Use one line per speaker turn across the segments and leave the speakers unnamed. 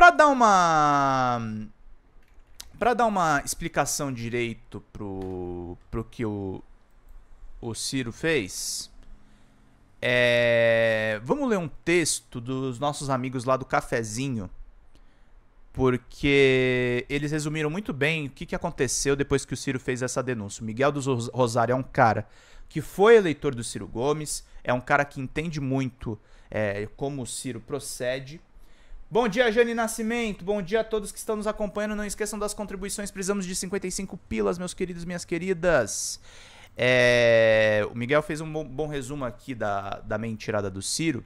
Para dar uma para dar uma explicação direito pro pro que o o Ciro fez, é, vamos ler um texto dos nossos amigos lá do cafezinho, porque eles resumiram muito bem o que, que aconteceu depois que o Ciro fez essa denúncia. O Miguel dos Rosário é um cara que foi eleitor do Ciro Gomes, é um cara que entende muito é, como o Ciro procede Bom dia, Jane Nascimento. Bom dia a todos que estão nos acompanhando. Não esqueçam das contribuições. Precisamos de 55 pilas, meus queridos, minhas queridas. É... O Miguel fez um bom, bom resumo aqui da, da mentirada do Ciro.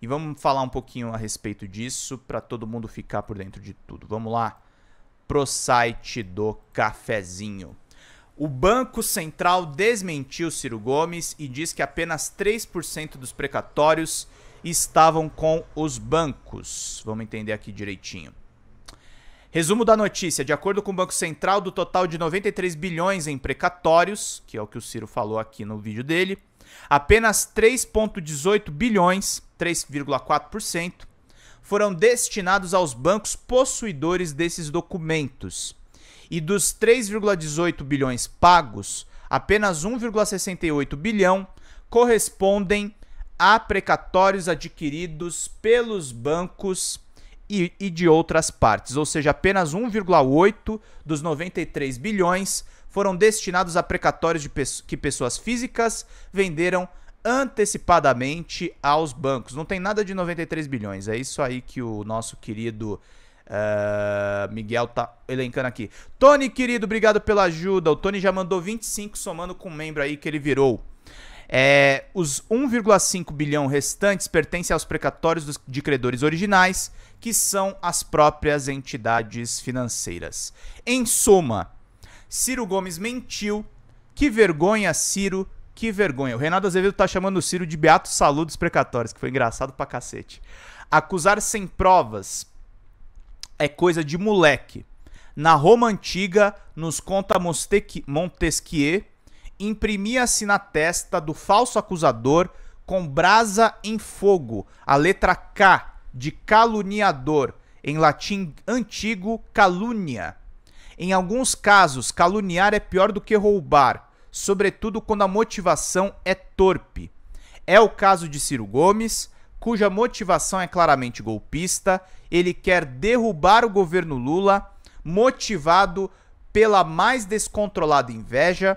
E vamos falar um pouquinho a respeito disso para todo mundo ficar por dentro de tudo. Vamos lá pro site do cafezinho. O Banco Central desmentiu Ciro Gomes e diz que apenas 3% dos precatórios estavam com os bancos. Vamos entender aqui direitinho. Resumo da notícia: de acordo com o Banco Central, do total de 93 bilhões em precatórios, que é o que o Ciro falou aqui no vídeo dele, apenas 3,18 bilhões, 3,4%, foram destinados aos bancos possuidores desses documentos. E dos 3,18 bilhões pagos, apenas 1,68 bilhão correspondem a precatórios adquiridos pelos bancos e, e de outras partes, ou seja, apenas 1,8 dos 93 bilhões foram destinados a precatórios pe que pessoas físicas venderam antecipadamente aos bancos. Não tem nada de 93 bilhões. É isso aí que o nosso querido uh, Miguel tá elencando aqui. Tony, querido, obrigado pela ajuda. O Tony já mandou 25 somando com o um membro aí que ele virou. É, os 1,5 bilhão restantes pertencem aos precatórios dos, de credores originais, que são as próprias entidades financeiras. Em suma, Ciro Gomes mentiu. Que vergonha, Ciro, que vergonha. O Renato Azevedo tá chamando o Ciro de Beato Salu dos precatórios, que foi engraçado pra cacete. Acusar sem provas é coisa de moleque. Na Roma Antiga, nos conta Montesquieu, imprimia-se assim na testa do falso acusador com brasa em fogo, a letra K de caluniador, em latim antigo calúnia. Em alguns casos, caluniar é pior do que roubar, sobretudo quando a motivação é torpe. É o caso de Ciro Gomes, cuja motivação é claramente golpista, ele quer derrubar o governo Lula, motivado pela mais descontrolada inveja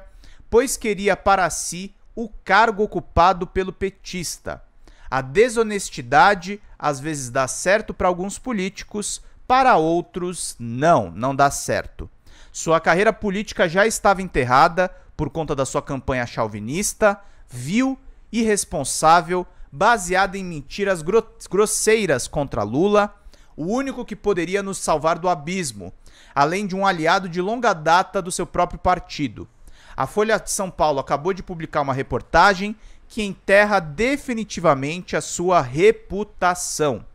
pois queria para si o cargo ocupado pelo petista. A desonestidade às vezes dá certo para alguns políticos, para outros não, não dá certo. Sua carreira política já estava enterrada por conta da sua campanha chauvinista, vil, irresponsável, baseada em mentiras grosseiras contra Lula, o único que poderia nos salvar do abismo, além de um aliado de longa data do seu próprio partido. A Folha de São Paulo acabou de publicar uma reportagem que enterra definitivamente a sua reputação.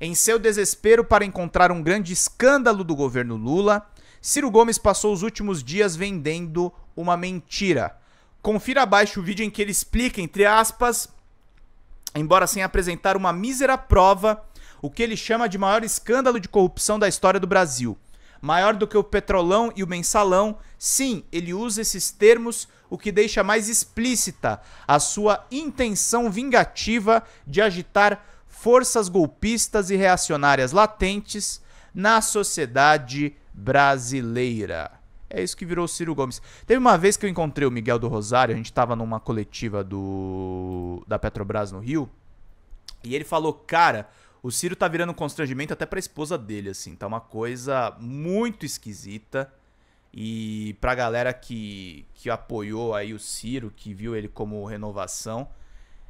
Em seu desespero para encontrar um grande escândalo do governo Lula, Ciro Gomes passou os últimos dias vendendo uma mentira. Confira abaixo o vídeo em que ele explica, entre aspas, embora sem apresentar uma mísera prova, o que ele chama de maior escândalo de corrupção da história do Brasil maior do que o Petrolão e o Mensalão. Sim, ele usa esses termos, o que deixa mais explícita a sua intenção vingativa de agitar forças golpistas e reacionárias latentes na sociedade brasileira. É isso que virou Ciro Gomes. Teve uma vez que eu encontrei o Miguel do Rosário, a gente estava numa coletiva do da Petrobras no Rio, e ele falou: "Cara, o Ciro tá virando um constrangimento até pra esposa dele, assim. Tá uma coisa muito esquisita. E pra galera que, que apoiou aí o Ciro, que viu ele como renovação,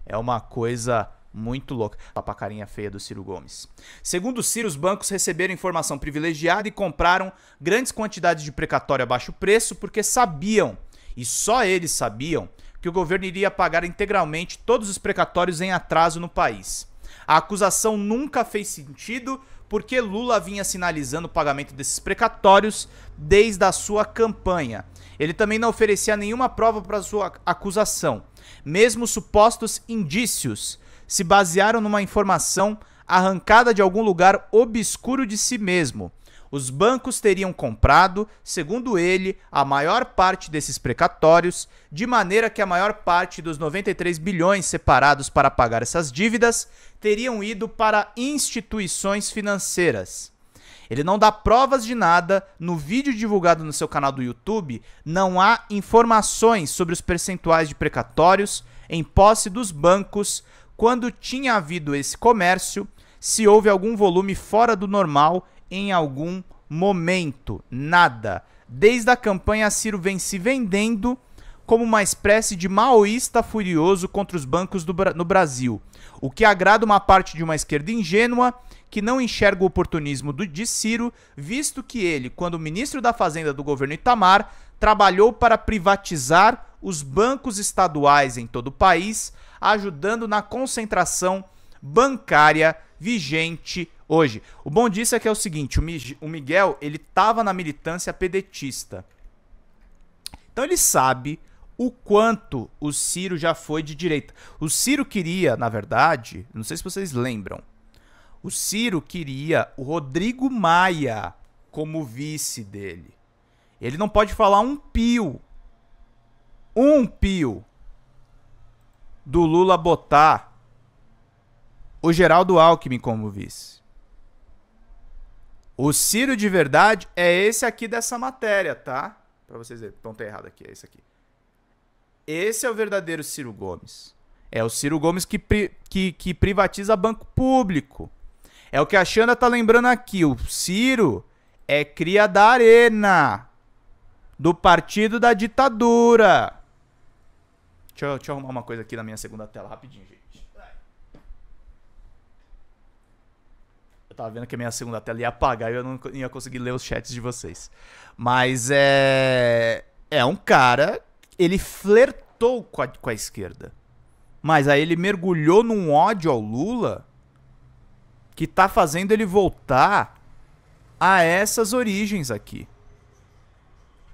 é uma coisa muito louca. Lá carinha feia do Ciro Gomes. Segundo o Ciro, os bancos receberam informação privilegiada e compraram grandes quantidades de precatório a baixo preço porque sabiam, e só eles sabiam, que o governo iria pagar integralmente todos os precatórios em atraso no país. A acusação nunca fez sentido porque Lula vinha sinalizando o pagamento desses precatórios desde a sua campanha. Ele também não oferecia nenhuma prova para sua acusação. Mesmo supostos indícios se basearam numa informação arrancada de algum lugar obscuro de si mesmo. Os bancos teriam comprado, segundo ele, a maior parte desses precatórios, de maneira que a maior parte dos 93 bilhões separados para pagar essas dívidas teriam ido para instituições financeiras. Ele não dá provas de nada. No vídeo divulgado no seu canal do YouTube, não há informações sobre os percentuais de precatórios em posse dos bancos quando tinha havido esse comércio, se houve algum volume fora do normal em algum momento. Nada. Desde a campanha, Ciro vem se vendendo como uma espécie de maoísta furioso contra os bancos do, no Brasil, o que agrada uma parte de uma esquerda ingênua que não enxerga o oportunismo do, de Ciro, visto que ele, quando ministro da Fazenda do governo Itamar, trabalhou para privatizar os bancos estaduais em todo o país, ajudando na concentração bancária vigente hoje. O bom disso é que é o seguinte, o Miguel, ele tava na militância pedetista. Então ele sabe o quanto o Ciro já foi de direita. O Ciro queria, na verdade, não sei se vocês lembram, o Ciro queria o Rodrigo Maia como vice dele. Ele não pode falar um pio. Um pio do Lula botar o Geraldo Alckmin como vice. O Ciro de verdade é esse aqui dessa matéria, tá? Para vocês verem, estão tá errado aqui, é esse aqui. Esse é o verdadeiro Ciro Gomes. É o Ciro Gomes que, pri que, que privatiza banco público. É o que a Xanda tá lembrando aqui. O Ciro é cria da arena. Do partido da ditadura. Deixa eu, deixa eu arrumar uma coisa aqui na minha segunda tela rapidinho, gente. tava vendo que a minha segunda tela ia apagar e eu não ia conseguir ler os chats de vocês. Mas é. É um cara. Ele flertou com a, com a esquerda. Mas aí ele mergulhou num ódio ao Lula que tá fazendo ele voltar a essas origens aqui.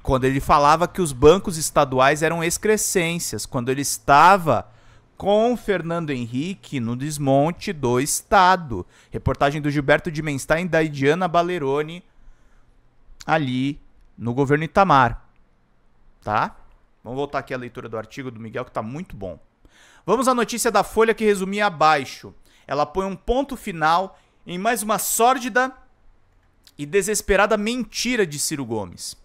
Quando ele falava que os bancos estaduais eram excrescências, quando ele estava com Fernando Henrique no desmonte do Estado. Reportagem do Gilberto Dimenstein da Idiana Balerone ali no governo Itamar. Tá? Vamos voltar aqui à leitura do artigo do Miguel que tá muito bom. Vamos à notícia da Folha que resumia abaixo. Ela põe um ponto final em mais uma sórdida e desesperada mentira de Ciro Gomes.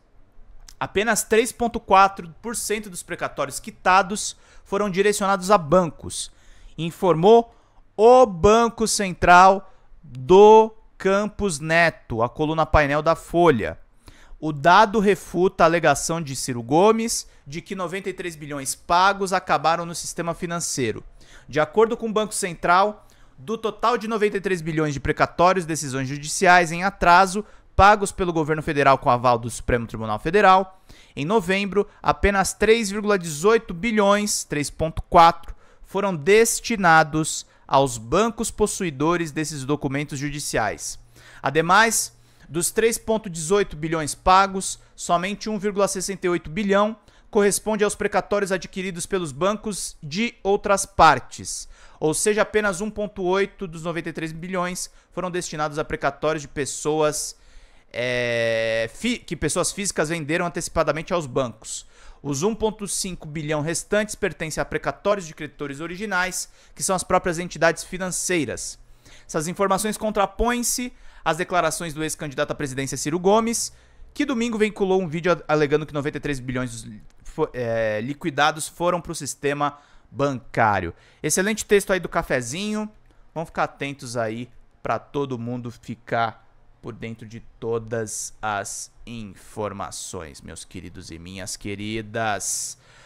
Apenas 3,4% dos precatórios quitados foram direcionados a bancos, informou o Banco Central do Campos Neto, a coluna painel da Folha. O dado refuta a alegação de Ciro Gomes de que 93 bilhões pagos acabaram no sistema financeiro. De acordo com o Banco Central, do total de 93 bilhões de precatórios, decisões judiciais em atraso, pagos pelo governo federal com aval do Supremo Tribunal Federal, em novembro, apenas 3,18 bilhões, 3,4, foram destinados aos bancos possuidores desses documentos judiciais. Ademais, dos 3,18 bilhões pagos, somente 1,68 bilhão corresponde aos precatórios adquiridos pelos bancos de outras partes, ou seja, apenas 1,8 dos 93 bilhões foram destinados a precatórios de pessoas é, que pessoas físicas venderam antecipadamente aos bancos. Os 1,5 bilhão restantes pertencem a precatórios de creditores originais, que são as próprias entidades financeiras. Essas informações contrapõem-se às declarações do ex-candidato à presidência Ciro Gomes, que domingo vinculou um vídeo alegando que 93 bilhões é, liquidados foram para o sistema bancário. Excelente texto aí do cafezinho. Vamos ficar atentos aí para todo mundo ficar por dentro de todas as informações, meus queridos e minhas queridas.